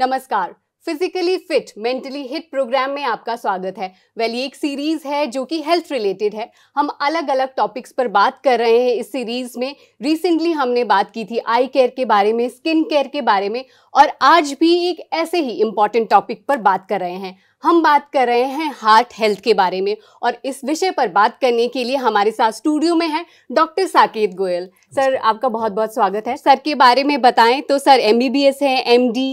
नमस्कार physically fit mentally hit programme में आपका स्वागत है वेल ये एक सीरीज़ है जो कि हेल्थ रिलेटेड है हम अलग अलग टॉपिक्स पर बात कर रहे हैं इस सीरीज़ में रिसेंटली हमने बात की थी आई केयर के बारे में स्किन केयर के बारे में और आज भी एक ऐसे ही इम्पॉर्टेंट टॉपिक पर बात कर रहे हैं हम बात कर रहे हैं हार्ट हेल्थ के बारे में और इस विषय पर बात करने के लिए हमारे साथ स्टूडियो में है डॉक्टर साकेत गोयल सर आपका बहुत बहुत स्वागत है सर के बारे में बताएं तो sir M B B S है एम डी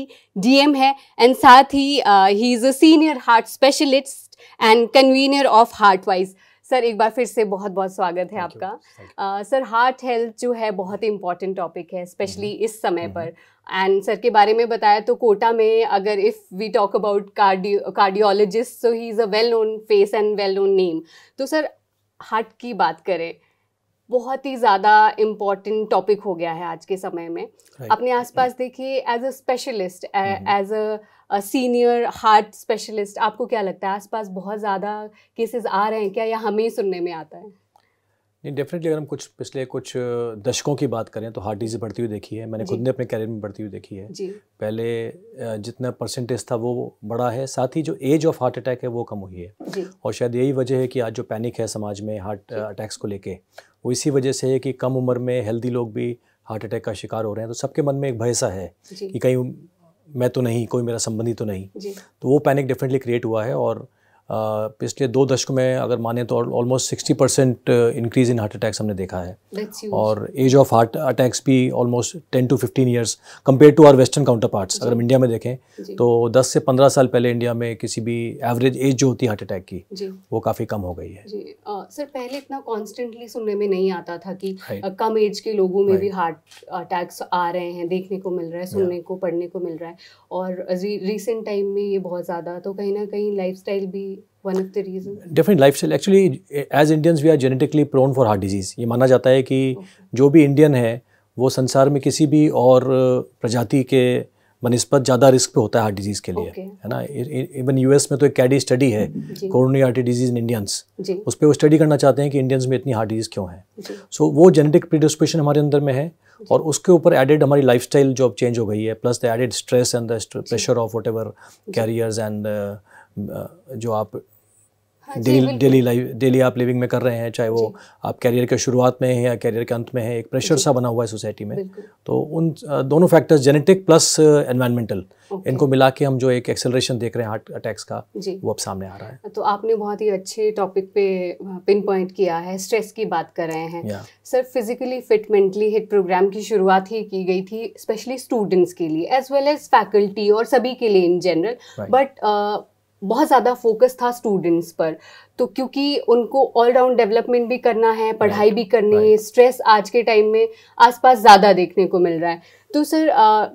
डी एम है एंड साथ ही ही is a senior heart specialist and convenor of heart wise sir एक बार फिर से बहुत बहुत स्वागत है आपका सर हार्ट हेल्थ जो है बहुत ही इम्पॉर्टेंट टॉपिक है स्पेशली हम्म। इस समय हम्म। पर एंड सर के बारे में बताया तो कोटा में अगर if we talk about cardio cardiologist so he is a well known face and well known name तो सर हार्ट की बात करें बहुत ही ज़्यादा इम्पॉर्टेंट टॉपिक हो गया है आज के समय में right. अपने आसपास right. देखिए as a specialist as a senior heart specialist आपको क्या लगता है आसपास बहुत ज़्यादा केसेस आ रहे हैं क्या या हमें सुनने में आता है नहीं डेफिनेटली अगर हम कुछ पिछले कुछ दशकों की बात करें तो हार्ट डिजीज़ बढ़ती हुई देखी है मैंने खुद ने अपने कैरियर में बढ़ती हुई देखी है जी। पहले जितना परसेंटेज था वो बड़ा है साथ ही जो एज ऑफ हार्ट अटैक है वो कम हुई है जी। और शायद यही वजह है कि आज जो पैनिक है समाज में हार्ट अटैक्स को लेके वो इसी वजह से है कि कम उम्र में हेल्दी लोग भी हार्ट अटैक का शिकार हो रहे हैं तो सबके मन में एक भयसा है कि कहीं मैं तो नहीं कोई मेरा संबंधी तो नहीं तो वो पैनिक डेफिनेटली क्रिएट हुआ है और पिछले दो दशक में अगर माने तो almost sixty percent increase in heart attacks हमने देखा है और एज ऑफ हार्ट अटैक्स भी almost ten to fifteen years compare to our western counterparts अगर हम इंडिया में देखें तो दस से पंद्रह साल पहले इंडिया में किसी भी एवरेज एज जो होती है हार्ट अटैक की वो काफ़ी कम हो गई है जी आ, सर पहले इतना कॉन्स्टेंटली सुनने में नहीं आता था कि कम एज के लोगों में भी हार्ट अटैक्स आ रहे हैं देखने को मिल रहा है सुनने को पढ़ने को मिल रहा है और रिसेंट टाइम में ये बहुत ज़्यादा तो कहीं ना कहीं लाइफ भी one of the reasons? Different lifestyle. Actually, as Indians, we are genetically prone for heart disease. ये माना जाता है कि okay. जो भी इंडियन है वो संसार में किसी भी और प्रजाति के बनस्पत ज़्यादा रिस्क पे होता है हार्ट डिजीज़ के लिए okay. है ना इवन यूएस में तो एक कैडी स्टडी है coronary heart disease in Indians उस पर वो स्टडी करना चाहते हैं कि इंडियंस में इतनी हार्ट डिजीज़ क्यों है सो so, वो जेनेटिक प्रिडिस्पोशन हमारे अंदर में है और उसके ऊपर एडेड हमारी स्टाइल जो अब चेंज हो गई है plus the added stress and the pressure of whatever careers and जो आप हाँ डेली लाइफ डेली आप लिविंग में कर रहे हैं चाहे वो आप कैरियर के शुरुआत में है या कैरियर के अंत में है एक प्रेशर सा बना हुआ है सोसाइटी में तो उन दोनों फैक्टर्स जेनेटिक प्लस एनवायरमेंटल इनको मिला के हम जो एक एक्सेलरेशन देख रहे हैं हार्ट अटैक्स का वो अब सामने आ रहा है तो आपने बहुत ही अच्छे टॉपिक पे पिन पॉइंट किया है स्ट्रेस की बात कर रहे हैं sir physically fit mentally hit programme की शुरुआत ही की गई थी स्पेशली स्टूडेंट्स के लिए एज वेल एज फैकल्टी और सभी के लिए इन जनरल बट बहुत ज़्यादा फोकस था स्टूडेंट्स पर तो क्योंकि उनको ऑलराउंड डेवलपमेंट भी करना है पढ़ाई भी करनी है स्ट्रेस आज के टाइम में आसपास ज़्यादा देखने को मिल रहा है तो सर आ,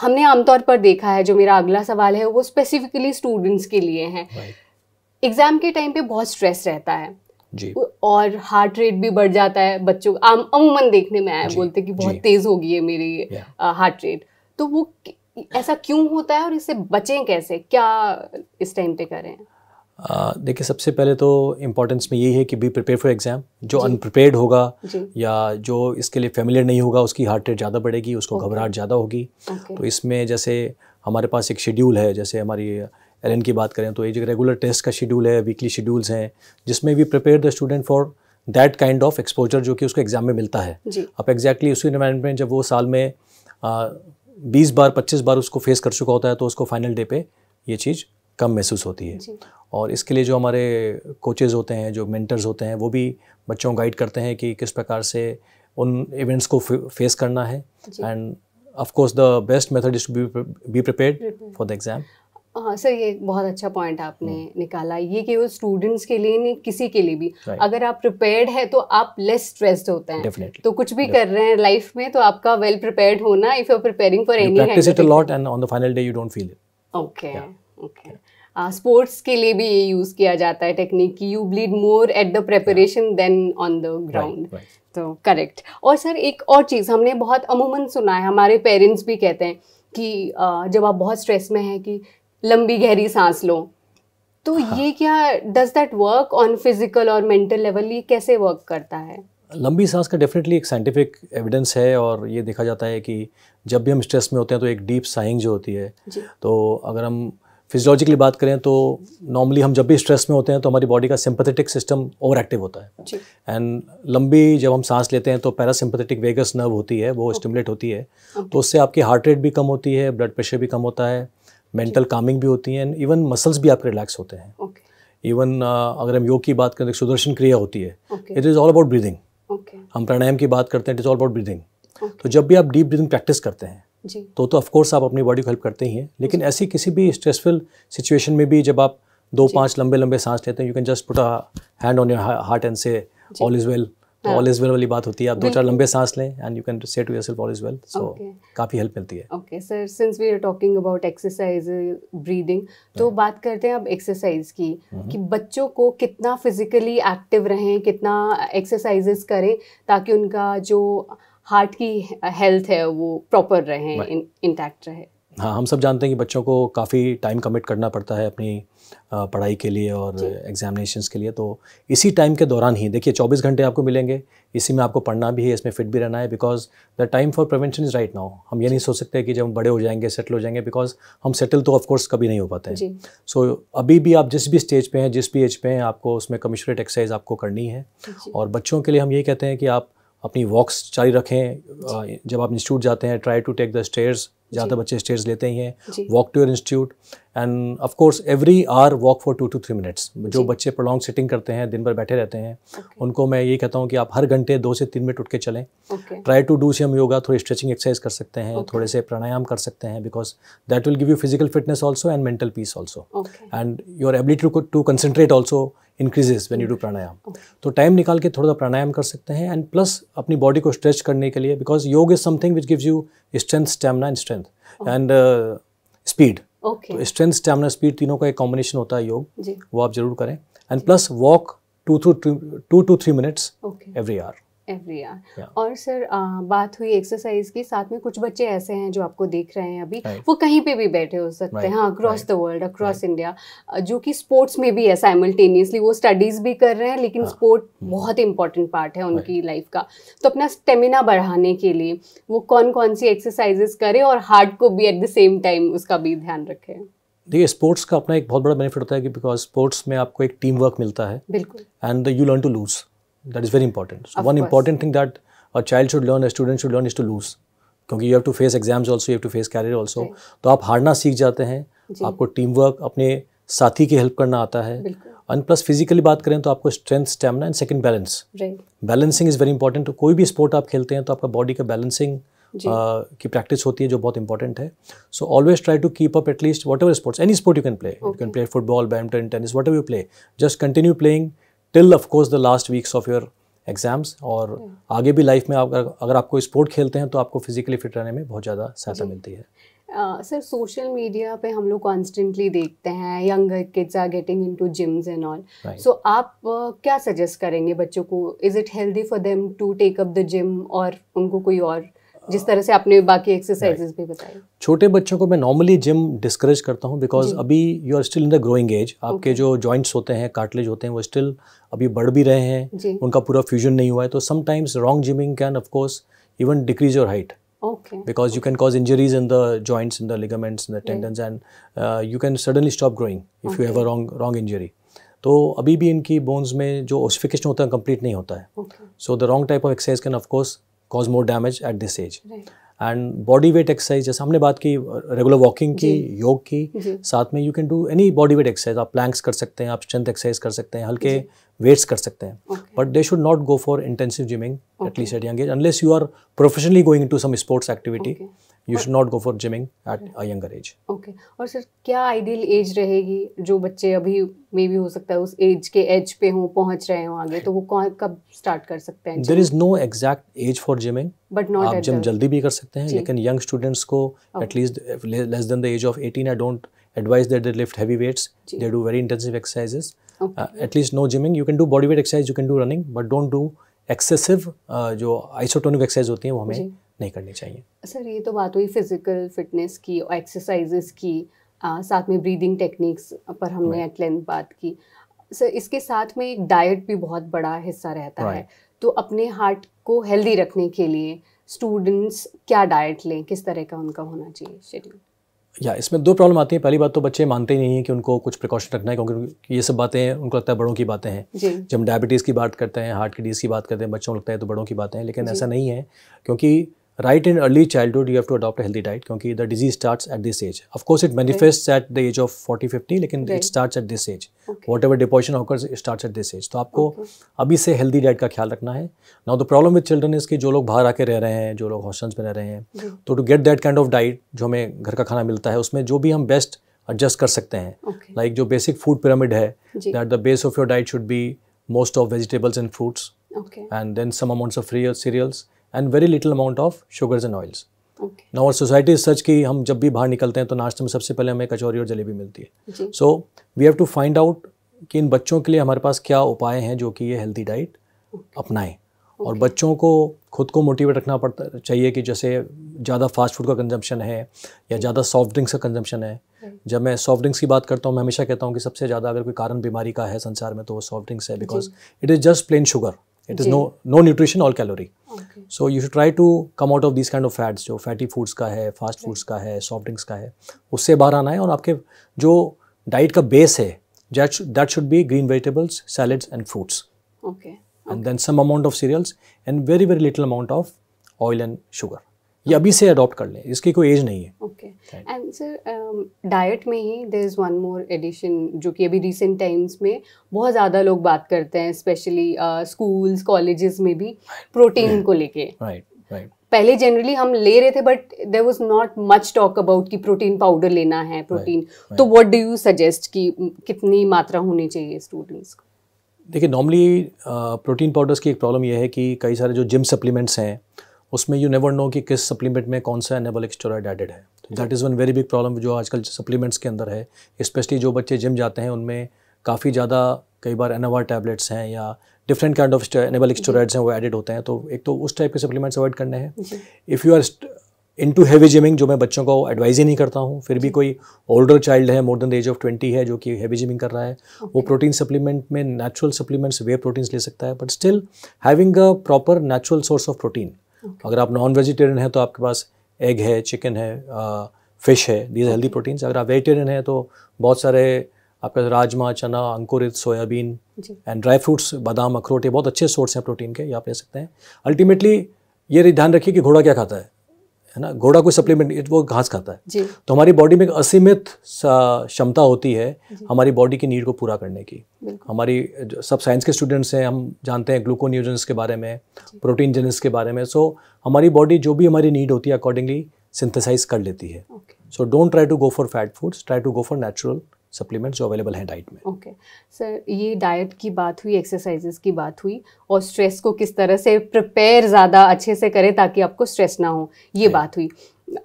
हमने आमतौर पर देखा है जो मेरा अगला सवाल है वो स्पेसिफिकली स्टूडेंट्स के लिए हैं एग्ज़ाम के टाइम पे बहुत स्ट्रेस रहता है जी और हार्ट रेट भी बढ़ जाता है बच्चों आम अमूमन देखने में आया बोलते कि बहुत तेज़ होगी है मेरी हार्ट रेट तो वो ऐसा क्यों होता है और इससे बचें कैसे क्या इस टाइम पे करें देखिए सबसे पहले तो इम्पोर्टेंस में यही है कि बी प्रिपेयर फॉर एग्ज़ाम जो अनप्रिपेयर्ड होगा या जो इसके लिए फेमिलियर नहीं होगा उसकी हार्ट रेट ज़्यादा बढ़ेगी उसको घबराहट ज़्यादा होगी तो इसमें जैसे हमारे पास एक शेड्यूल है जैसे हमारी एल की बात करें तो एक रेगुलर टेस्ट का शेड्यूल है वीकली शेड्यूल्स हैं जिसमें we prepare the student for that kind of exposure जो कि उसको एग्ज़ाम में मिलता है अब एग्जैक्टली exactly उसी इन्वायरमेंट में जब वो साल में बीस बार पच्चीस बार उसको फेस कर चुका होता है तो उसको फाइनल डे पे ये चीज़ कम महसूस होती है और इसके लिए जो हमारे कोचेज़ होते हैं जो मेंटर्स होते हैं वो भी बच्चों को गाइड करते हैं कि किस प्रकार से उन इवेंट्स को फेस करना है and of course the best method is be prepared for the exam हाँ सर ये बहुत अच्छा पॉइंट आपने हम्म। निकाला ये केवल स्टूडेंट्स के लिए नहीं किसी के लिए भी right. अगर आप प्रिपेयर्ड है तो आप लेस स्ट्रेस्ड होते हैं Definitely. तो कुछ भी Definitely. कर रहे हैं लाइफ में तो आपका वेल प्रिपेयर्ड होना if you are preparing for any practice it a lot and on the final day you don't feel it okay okay sports के लिए भी ये यूज किया जाता है टेक्निक की you bleed more at the preparation than on the ground तो correct और सर एक और चीज़ हमने बहुत अमूमन सुना है हमारे पेरेंट्स भी कहते हैं कि uh, जब आप बहुत स्ट्रेस में हैं कि लंबी गहरी सांस लो तो हाँ. ये क्या does that work on physical और मेंटल लेवल ये कैसे वर्क करता है लंबी सांस का डेफिनेटली एक साइंटिफिक एविडेंस है और ये देखा जाता है कि जब भी हम स्ट्रेस में होते हैं तो एक डीप साइंग जो होती है तो अगर हम फिजियोलॉजिकली बात करें तो नॉर्मली हम जब भी स्ट्रेस में होते हैं तो हमारी बॉडी का सिंपथेटिक सिस्टम ओवर एक्टिव होता है एंड लंबी जब हम सांस लेते हैं तो पैरासिम्पथेटिक वेगस नर्व होती है वो स्टिमुलेट okay. होती है okay. तो उससे आपकी हार्ट रेट भी कम होती है ब्लड प्रेशर भी कम होता है मेंटल कामिंग भी होती है एंड इवन मसल्स भी आपके रिलैक्स होते हैं इवन okay. uh, अगर हम योग की बात करें तो सुदर्शन क्रिया होती है it is all about breathing हम प्राणायाम की बात करते हैं it is all about breathing तो जब भी आप डीप ब्रीदिंग प्रैक्टिस करते हैं तो तो ऑफकोर्स आप अपनी बॉडी को हेल्प करते ही हैं लेकिन ऐसी किसी भी स्ट्रेसफुल सिचुएशन में भी जब आप दो पाँच लंबे लंबे सांस लेते हैं you can just put a hand on your heart and say all is well तो ऑल इज वेल वाली बात होती है आप दो चार लंबे सांस लें and you can say to yourself all is well so काफ़ी हेल्प मिलती है okay sir since we are talking about exercise breathing तो बात करते हैं अब एक्सरसाइज की mm-hmm. कि बच्चों को कितना फिजिकली एक्टिव रहें कितना एक्सरसाइजेस करें ताकि उनका जो हार्ट की हेल्थ है वो प्रॉपर रहे इंटैक्ट रहे हाँ हम सब जानते हैं कि बच्चों को काफ़ी टाइम कमिट करना पड़ता है अपनी पढ़ाई के लिए और एग्जामिनेशन के लिए तो इसी टाइम के दौरान ही देखिए 24 घंटे आपको मिलेंगे इसी में आपको पढ़ना भी है इसमें फिट भी रहना है because the time for prevention is right now हम ये नहीं सोच सकते कि जब हम बड़े हो जाएंगे सेटल हो जाएंगे बिकॉज हम सेटल तो ऑफकोर्स कभी नहीं हो पाते हैं सो so, अभी भी आप जिस भी स्टेज पर हैं जिस भी एज पे हैं आपको उसमें कमिश्रेट एक्सरसाइज आपको करनी है और बच्चों के लिए हम ये कहते हैं कि आप अपनी वॉक्स जारी रखें जब आप इंस्टीट्यूट जाते हैं try to take the stairs ज़्यादा बच्चे स्टेज लेते ही हैं walk to your institute and of course every hour walk for two to three minutes जो बच्चे प्रोलॉन्ग सिटिंग करते हैं दिन भर बैठे रहते हैं okay. उनको मैं ये कहता हूँ कि आप हर घंटे दो से तीन मिनट उठ के चलें try to do some yoga थोड़ी स्ट्रेचिंग एक्सरसाइज कर सकते हैं okay. थोड़े से प्राणायाम कर सकते हैं because that will give you physical fitness also and mental peace also and your ability to concentrate also increases when you do pranayama तो टाइम निकाल के थोड़ा सा प्राणायाम कर सकते हैं एंड प्लस अपनी बॉडी को स्ट्रेच करने के लिए because yoga is something which gives you strength stamina and strength and speed तो स्ट्रेंथ स्टेमना स्पीड तीनों का एक कॉम्बिनेशन होता है योग वो आप जरूर करें and plus walk two through two to three minutes every hour every hour और सर आ, बात हुई एक्सरसाइज की साथ में कुछ बच्चे ऐसे हैं जो आपको देख रहे हैं अभी right. वो कहीं पे भी बैठे हो सकते right. हैं हाँ across the world across India जो कि स्पोर्ट्स में भी है साइमल्टेनियसली वो स्टडीज़ भी कर रहे हैं लेकिन स्पोर्ट हाँ. hmm. बहुत इंपॉर्टेंट पार्ट है उनकी लाइफ right. का तो अपना स्टेमिना बढ़ाने के लिए वो कौन कौन सी एक्सरसाइजेस करें और हार्ट को भी एट द सेम टाइम उसका भी ध्यान रखें देखिए स्पोर्ट्स का अपना एक बहुत बड़ा बेनिफिट होता है कि बिकॉज स्पोर्ट्स में आपको एक टीम वर्क मिलता है and you learn to lose that is very important so one important thing that a child should learn student should learn is to lose क्योंकि you have to face exams also you to face career also तो आप हारना सीख जाते हैं आपको team work अपने साथी की हेल्प करना आता है एंड प्लस फिजिकली बात करें तो आपको strength stamina and second balance balancing is very important कोई भी स्पोर्ट आप खेलते हैं तो आपका बॉडी का बैलेंसिंग Uh, की प्रैक्टिस होती है जो बहुत इंपॉर्टेंट है so always try to keep up at least whatever sports any sport you can play you can play football badminton tennis whatever you play just continue playing till of course the last weeks of your exams और आगे भी life में आप अगर, आपको sport खेलते हैं तो आपको फिजिकली फिट रहने में बहुत ज़्यादा सहायता मिलती है सर सोशल मीडिया पे हम लोग कॉन्स्टेंटली देखते हैं young kids are getting in to gyms and all so आप uh, क्या सजेस्ट करेंगे बच्चों को is it healthy for them to take up the gym और उनको कोई और जिस तरह से आपने बाकी एक्सरसाइजेस भी बताई छोटे बच्चों को मैं नॉर्मली जिम डिस्करेज करता हूँ बिकॉज अभी you are still in the growing age आपके जो जॉइंट्स होते हैं काटलेज होते हैं वो स्टिल अभी बढ़ भी रहे हैं उनका पूरा फ्यूजन नहीं हुआ है तो sometimes wrong gymming can of course even decrease your height okay because you can cause injuries in the joints in the ligaments in the tendons right. and uh, you can suddenly stop growing if okay. you have a wrong wrong injury तो अभी भी इनकी bones में जो ossification होता है complete नहीं होता है so the wrong type of exercise can of course cause more damage at this age and body weight exercise जैसे हमने बात की रेगुलर वॉकिंग की योग की साथ में you can do any body weight exercise आप प्लैंक्स कर सकते हैं आप स्ट्रेंथ एक्सरसाइज कर सकते हैं हल्के वेट्स कर सकते हैं but they should not go for intensive gymming at least at young age unless you are professionally going to some sports activity you should not go for gymming at a younger age okay और sir क्या ideal age रहेगी जो बच्चे अभी मे भी हो सकता है उस एज के एज पे हों पहुंच रहे हों आगे तो वो कब स्टार्ट कर सकते हैं there is no exact age for gymming but not आप जिम जल्दी भी कर सकते हैं लेकिन यंग स्टूडेंट्स को at least less than the age of eighteen I don't advise that they lift heavy weights they do very intensive intensive exercises okay. uh, at least no gymming you can do body weight exercise you can do running but uh, जो isotonic exercise होती है वो हमें नहीं करनी चाहिए sir ये तो बात हुई फिजिकल फिटनेस की और एक्सरसाइजेस की आ, साथ में ब्रीदिंग टेक्निक्स पर हमने एट लेंथ बात की सर इसके साथ में एक डाइट भी बहुत बड़ा हिस्सा रहता है तो अपने हार्ट को हेल्दी रखने के लिए स्टूडेंट्स क्या डाइट लें किस तरह का उनका होना चाहिए शेड्यूल या इसमें दो प्रॉब्लम आती है पहली बात तो बच्चे मानते ही नहीं हैं कि उनको कुछ प्रिकॉशन रखना है क्योंकि ये सब बातें उनको लगता है बड़ों की बातें हैं जब डायबिटीज़ की बात करते हैं हार्ट की डिजीज़ की बात करते हैं बच्चों को लगता है तो बड़ों की बातें हैं लेकिन ऐसा नहीं है क्योंकि right in early childhood you have to a healthy diet क्योंकि the disease starts at this age of course it manifest at the age of forty fifty लेकिन it start at this age whatever deposition deposition start at this age तो आपको okay. अभी से healthy diet का ख्याल रखना है now the problem with children is कि जो लोग बाहर आके रह रहे हैं जो लोग हॉस्टल्स में रह रहे हैं तो to get that kind of diet जो हमें घर का खाना मिलता है उसमें जो भी हम बेस्ट एडजस्ट कर सकते हैं लाइक okay. like जो बेसिक फूड पिरामिड है that the base of your diet should be most of vegetables and fruits and then some amounts of free cereals and very little amount of sugars and oils ना और society is such कि हम जब भी बाहर निकलते हैं तो नाश्ते में सबसे पहले हमें कचौरी और जलेबी मिलती है so we have to find out कि इन बच्चों के लिए हमारे पास क्या उपाय हैं जो कि ये हेल्थी डाइट अपनाएं और बच्चों को खुद को मोटिवेट रखना पड़ता चाहिए कि जैसे ज़्यादा फास्ट फूड का कंजम्पशन है या ज़्यादा सॉफ्ट ड्रिंक्स का कंजम्पशन है जब मैं सॉफ्ट ड्रिंक्स की बात करता हूँ मैं हमेशा कहता हूँ कि सबसे ज़्यादा अगर कोई कारण बीमारी का है संसार में तो वो सॉफ्ट ड्रिंक्स है because it is just plain sugar it is no no nutrition all calorie so you should try to come out of this kind of fats जो फैटी फूड्स का है फास्ट फूड्स का है soft drinks का है उससे बाहर आना है और आपके जो डाइट का बेस है that should be green vegetables salads and fruits okay and then some amount of cereals and very very little amount of of and sugar ये अभी से अडॉप्ट कर लें इसकी कोई एज नहीं है ओके एंड सर डाइट में ही there is one more addition जो कि अभी रिसेंट टाइम्स में बहुत ज़्यादा लोग बात करते हैं स्पेशली स्कूल्स कॉलेजेस में भी प्रोटीन right. को लेके राइट राइट पहले जनरली हम ले रहे थे but there was not much talk about कि प्रोटीन पाउडर लेना है प्रोटीन तो वट डू यू सजेस्ट कि mm, कितनी मात्रा होनी चाहिए स्टूडेंट्स को देखिए नॉर्मली प्रोटीन पाउडर्स की एक प्रॉब्लम यह है कि कई सारे जो जिम सप्लीमेंट्स हैं उसमें यू नेवर नो कि किस सप्लीमेंट में कौन सा एनेबल एक्सटोराइड एडेड है that is one very big problem जो आजकल सप्लीमेंट्स के अंदर है स्पेशली जो बच्चे जिम जाते हैं उनमें काफ़ी ज़्यादा कई बार एनावार टैबलेट्स हैं या different kind of anabolic steroids हैं वो एडेड होते हैं तो एक तो उस टाइप के सप्लीमेंट्स अवॉइड करने हैं if you are into heavy gymming जो मैं बच्चों को एडवाइज ही नहीं करता हूँ फिर भी कोई ओल्डर चाइल्ड है more than the age of twenty है जो कि हैवी जिमिंग कर रहा है okay. वो प्रोटीन सप्लीमेंट में नेचुरल सप्लीमेंट्स वे प्रोटीन्स ले सकता है but still having a proper natural source of protein okay. अगर आप नॉन वेजिटेरियन हैं तो आपके पास एग है चिकन है फिश है दीज हेल्दी प्रोटीन्स अगर आप वेजिटेरियन हैं तो बहुत सारे आपके राजमा चना अंकुरित सोयाबीन एंड ड्राई फ्रूट्स बादाम अखरोट ये बहुत अच्छे सोर्स हैं प्रोटीन के ये आप ले सकते हैं अल्टीमेटली ये ध्यान रखिए कि घोड़ा क्या खाता है है ना घोड़ा कोई सप्लीमेंट वो घास खाता है जी. तो हमारी बॉडी में एक असीमित क्षमता होती है हमारी बॉडी की नीड को पूरा करने की हमारी सब साइंस के स्टूडेंट्स हैं हम जानते हैं ग्लूकोन्यूजन्स के बारे में प्रोटीन जेनेस के बारे में सो हमारी बॉडी जो भी हमारी नीड होती है अकॉर्डिंगली सिंथेसाइज कर लेती है so don't try to go for fat foods try to go for natural supplements जो अवेलेबल हैं डाइट में ओके okay. सर ये डाइट की बात हुई एक्सरसाइजेस की बात हुई और स्ट्रेस को किस तरह से प्रिपेयर ज़्यादा अच्छे से करें ताकि आपको स्ट्रेस ना हो ये बात हुई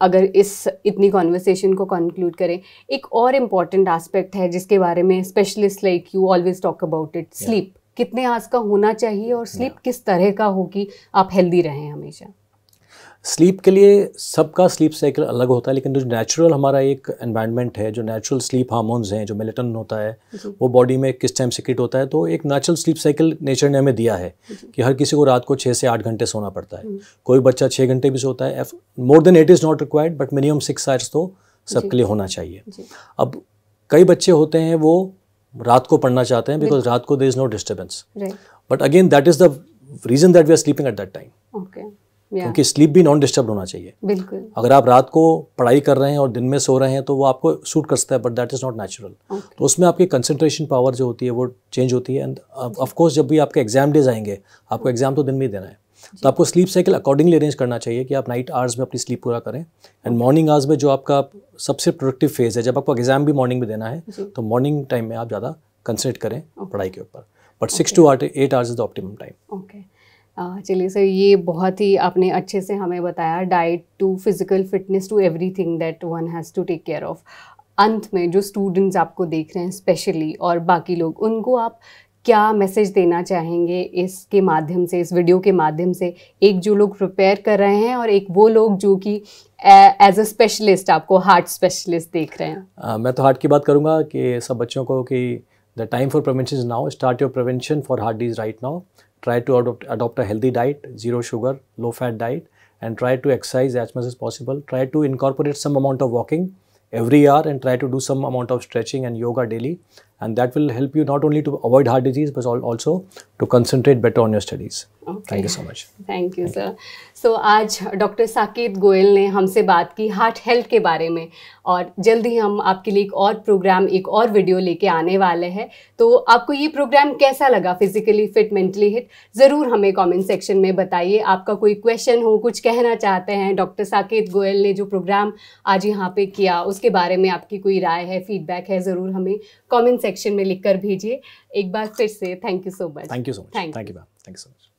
अगर इस इतनी कॉन्वर्सेशन को कंक्लूड करें एक और इम्पॉर्टेंट आस्पेक्ट है जिसके बारे में specialist like you always talk about it sleep कितने आज का होना चाहिए और स्लीप yeah. किस तरह का हो कि आप हेल्दी रहें हमेशा स्लीप के लिए सबका स्लीप साइकिल अलग होता है लेकिन जो नेचुरल हमारा एक एनवायरनमेंट है जो नेचुरल स्लीप हार्मोन्स हैं जो मेलेटन होता है वो बॉडी में किस टाइम किट होता है तो एक नेचुरल स्लीप साइकिल नेचर ने हमें दिया है कि हर किसी को रात को छः से आठ घंटे सोना पड़ता है कोई बच्चा छः घंटे भी सोता है more than eight is not required but minimum six hours तो सबके लिए होना चाहिए अब कई बच्चे होते हैं वो रात को पढ़ना चाहते हैं बिकॉज रात को there is no disturbance but again that is the reason that we are sleeping at that time क्योंकि स्लीप भी नॉन डिस्टर्ब होना चाहिए बिल्कुल अगर आप रात को पढ़ाई कर रहे हैं और दिन में सो रहे हैं तो वो आपको सूट सकता है but that is not natural तो उसमें आपकी कंसंट्रेशन पावर जो होती है वो चेंज होती है एंड ऑफकोर्स जब भी आपके एग्जाम डेज आएंगे आपको एग्जाम तो दिन में ही देना है तो आपको स्लीप साइकिल अकॉर्डिंगली अरेंज करना चाहिए कि आप नाइट आवर्स में अपनी स्लीप पूरा करें एंड मॉर्निंग आवर्स में जो आपका सबसे प्रोडक्टिव फेज़ है जब आपको एग्जाम भी मॉर्निंग में देना है तो मॉर्निंग टाइम में आप ज़्यादा कंसेंट्रेट करें पढ़ाई के ऊपर but six to eight hours is the optimum time okay चलिए सर ये बहुत ही आपने अच्छे से हमें बताया diet to physical fitness to everything that one has to take care of अंत में जो स्टूडेंट्स आपको देख रहे हैं स्पेशली और बाकी लोग उनको आप क्या मैसेज देना चाहेंगे इसके माध्यम से इस वीडियो के माध्यम से एक जो लोग प्रिपेयर कर रहे हैं और एक वो लोग जो कि एज अ स्पेशलिस्ट आपको हार्ट स्पेशलिस्ट देख रहे हैं uh, मैं तो हार्ट की बात करूँगा कि सब बच्चों को कि the time for prevention is now start your prevention for heart disease right now try to adopt, adopt a healthy diet, zero sugar, low fat diet, and try to exercise as much as possible. Try to incorporate some amount of walking every hour and try to do some amount of stretching and yoga daily. And that will help you not only to avoid heart disease but also to concentrate better on your studies. Okay. Thank you so much. Thank you, Thank sir. So so, आज doctor Saket Goyal ने हमसे बात की heart health के बारे में और जल्द ही हम आपके लिए एक और प्रोग्राम एक और वीडियो लेके आने वाले हैं तो आपको ये प्रोग्राम कैसा लगा फिजिकली फिट मेंटली हिट ज़रूर हमें कमेंट सेक्शन में बताइए आपका कोई क्वेश्चन हो कुछ कहना चाहते हैं डॉक्टर साकेत गोयल ने जो प्रोग्राम आज यहाँ पे किया उसके बारे में आपकी कोई राय है फीडबैक है ज़रूर हमें कमेंट सेक्शन में लिख कर भेजिए एक बार फिर से thank you so much thank you so much thank you ma'am thank you so much